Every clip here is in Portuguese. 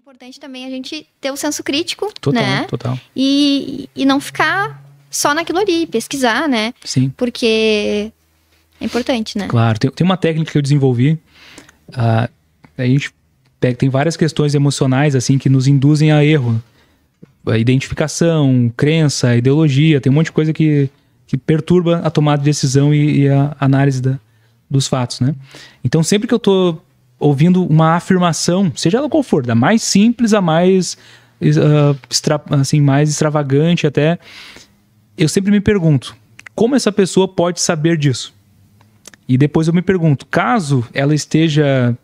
importante também a gente ter o senso crítico, total, né? Total. E, e não ficar só naquilo ali, pesquisar, né? Sim. Porque é importante, né? Claro, tem, tem uma técnica que eu desenvolvi. Uh, a gente pega, tem várias questões emocionais assim que nos induzem a erro. A identificação, crença, ideologia, tem um monte de coisa que, que perturba a tomada de decisão e, e a análise da, dos fatos, né? Então, sempre que eu tô ouvindo uma afirmação, seja ela qual for, da mais simples a mais uh, extra, assim, mais extravagante até, eu sempre me pergunto, como essa pessoa pode saber disso? E depois eu me pergunto, caso ela esteja,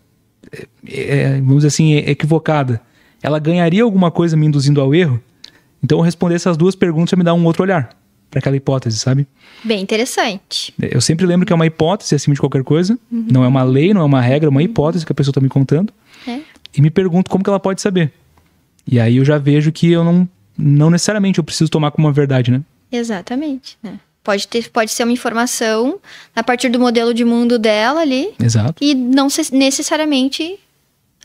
é, vamos dizer assim, equivocada, ela ganharia alguma coisa me induzindo ao erro? Então, responder essas duas perguntas já me dá um outro olhar para aquela hipótese, sabe? Bem interessante. Eu sempre lembro que é uma hipótese acima de qualquer coisa. Uhum. Não é uma lei, não é uma regra, é uma uhum. hipótese que a pessoa está me contando. É. E me pergunto como que ela pode saber. E aí eu já vejo que eu não, não necessariamente eu preciso tomar como uma verdade, né? Exatamente. Né? Pode, ter, pode ser uma informação a partir do modelo de mundo dela ali. Exato. E não necessariamente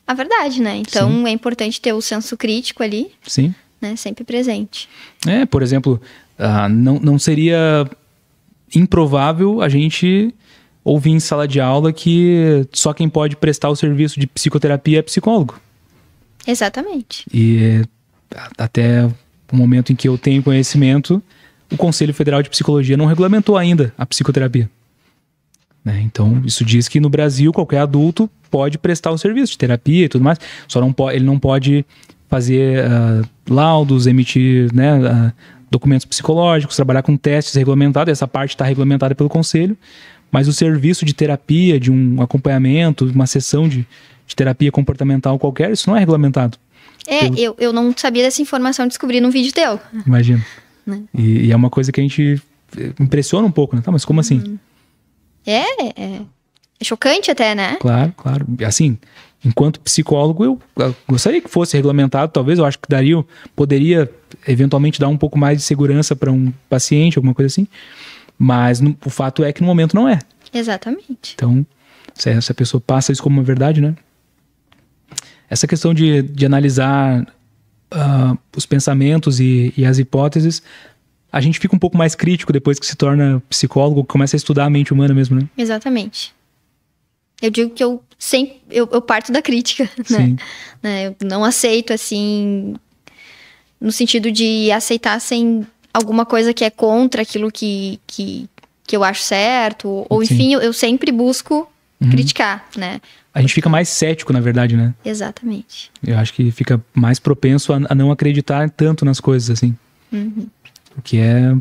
a verdade, né? Então Sim. é importante ter o senso crítico ali. Sim. Né? Sempre presente. É, por exemplo, Uh, não, não seria improvável a gente ouvir em sala de aula que só quem pode prestar o serviço de psicoterapia é psicólogo. Exatamente. E é, até o momento em que eu tenho conhecimento, o Conselho Federal de Psicologia não regulamentou ainda a psicoterapia. Né? Então, isso diz que no Brasil qualquer adulto pode prestar o serviço de terapia e tudo mais, só não pode, ele não pode fazer uh, laudos, emitir né, uh, documentos psicológicos, trabalhar com testes regulamentados, essa parte está regulamentada pelo conselho, mas o serviço de terapia, de um acompanhamento, uma sessão de, de terapia comportamental qualquer, isso não é regulamentado. É, eu, eu, eu não sabia dessa informação, descobri num vídeo teu. Imagino. Né? E, e, é uma coisa que a gente eh, impressiona um pouco, né? Tá, mas como assim? Uhum. É, é. É chocante até, né? Claro, claro. Assim, enquanto psicólogo, eu gostaria que fosse regulamentado, talvez, eu acho que daria, poderia eventualmente dar um pouco mais de segurança para um paciente, alguma coisa assim. Mas no, o fato é que no momento não é. Exatamente. Então, se é, essa pessoa passa isso como uma verdade, né? Essa questão de, de analisar uh, os pensamentos e, e as hipóteses a gente fica um pouco mais crítico depois que se torna psicólogo, começa a estudar a mente humana mesmo, né? Exatamente eu digo que eu sempre eu, eu parto da crítica, né? né? Eu não aceito assim no sentido de aceitar sem alguma coisa que é contra aquilo que, que, que eu acho certo, ou Sim. enfim, eu, eu, sempre busco uhum. criticar, né? A gente fica mais cético, na verdade, né? Exatamente. Eu acho que fica mais propenso a, a não acreditar tanto nas coisas, assim. Uhum. O que é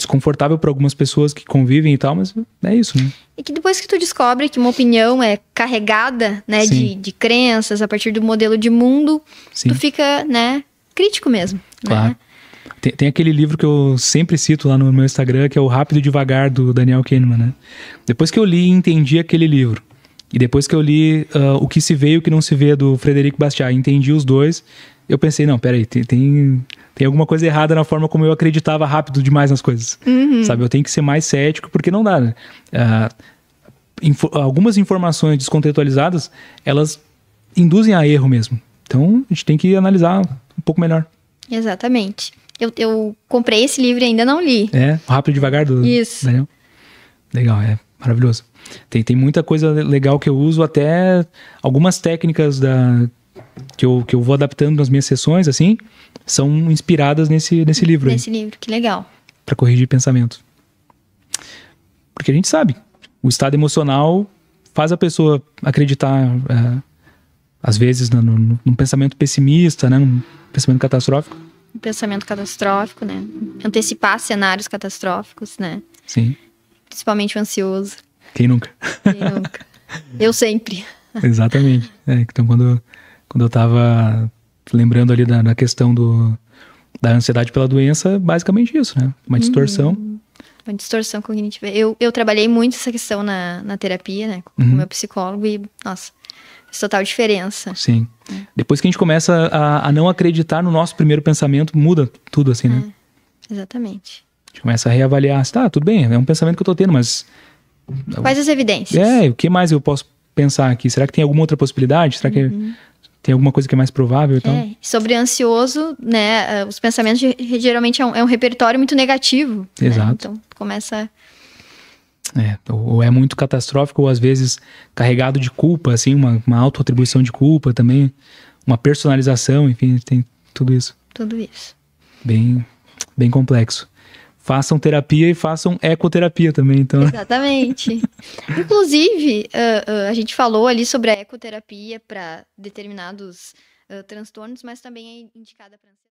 desconfortável para algumas pessoas que convivem e tal, mas é isso, né? E que depois que tu descobre que uma opinião é carregada, né, de, de crenças a partir do modelo de mundo, Sim. tu fica, né, crítico mesmo. Né? Claro. Né? Tem, tem, aquele livro que eu sempre cito lá no meu Instagram, que é o Rápido e Devagar, do Daniel Kahneman, né? Depois que eu li e entendi aquele livro, e depois que eu li uh, O Que Se Vê e O Que Não Se Vê, do Frederico Bastiat, entendi os dois, eu pensei, não, peraí, tem, tem, tem alguma coisa errada na forma como eu acreditava rápido demais nas coisas. Uhum. Sabe? Eu tenho que ser mais cético, porque não dá. Né? Uh, info algumas informações descontextualizadas, elas induzem a erro mesmo. Então, a gente tem que analisar um pouco melhor. Exatamente. Eu, eu comprei esse livro e ainda não li. É, Rápido e Devagar do Isso. Daniel. Legal, é maravilhoso. Tem, tem muita coisa legal que eu uso, até algumas técnicas da, que eu, que eu vou adaptando nas minhas sessões, assim, são inspiradas nesse, nesse livro. Nesse aí, livro, que legal. Para corrigir pensamentos. Porque a gente sabe, o estado emocional faz a pessoa acreditar, é, às vezes, no, né, no, num pensamento pessimista, né? Num pensamento catastrófico. Um pensamento catastrófico, né? Antecipar cenários catastróficos, né? Sim. Principalmente o ansioso. Quem nunca? Quem nunca? Eu sempre. Exatamente. É, então, quando quando eu estava lembrando ali da, da, questão do, da ansiedade pela doença, basicamente isso, né? Uma uhum. distorção. Uma distorção cognitiva. Eu, eu trabalhei muito essa questão na, na terapia, né? Com o uhum. meu psicólogo e, nossa, fez total diferença. Sim. É. Depois que a gente começa a, a, não acreditar no nosso primeiro pensamento, muda tudo, assim, né? É, exatamente. A gente começa a reavaliar. Assim, tá, tudo bem, é um pensamento que eu tô tendo, mas... Quais as evidências? É, o que mais eu posso pensar aqui? Será que tem alguma outra possibilidade? Será que... Uhum. Tem alguma coisa que é mais provável então? É. Sobre ansioso, né? Eh, os pensamentos geralmente é um, é um repertório muito negativo. Né? Exato. Né? Então começa. É, ou é muito catastrófico, ou às vezes carregado de culpa, assim, uma, uma auto-atribuição de culpa também, uma personalização, enfim, tem tudo isso. Tudo isso. Bem, bem complexo façam terapia e façam ecoterapia também, então. Exatamente. Inclusive, uh, uh, a gente falou ali sobre a ecoterapia para determinados uh, transtornos, mas também é indicada para